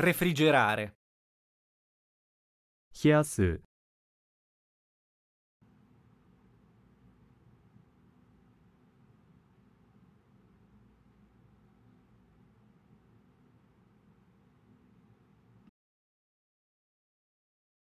Refrigerare. 冷やす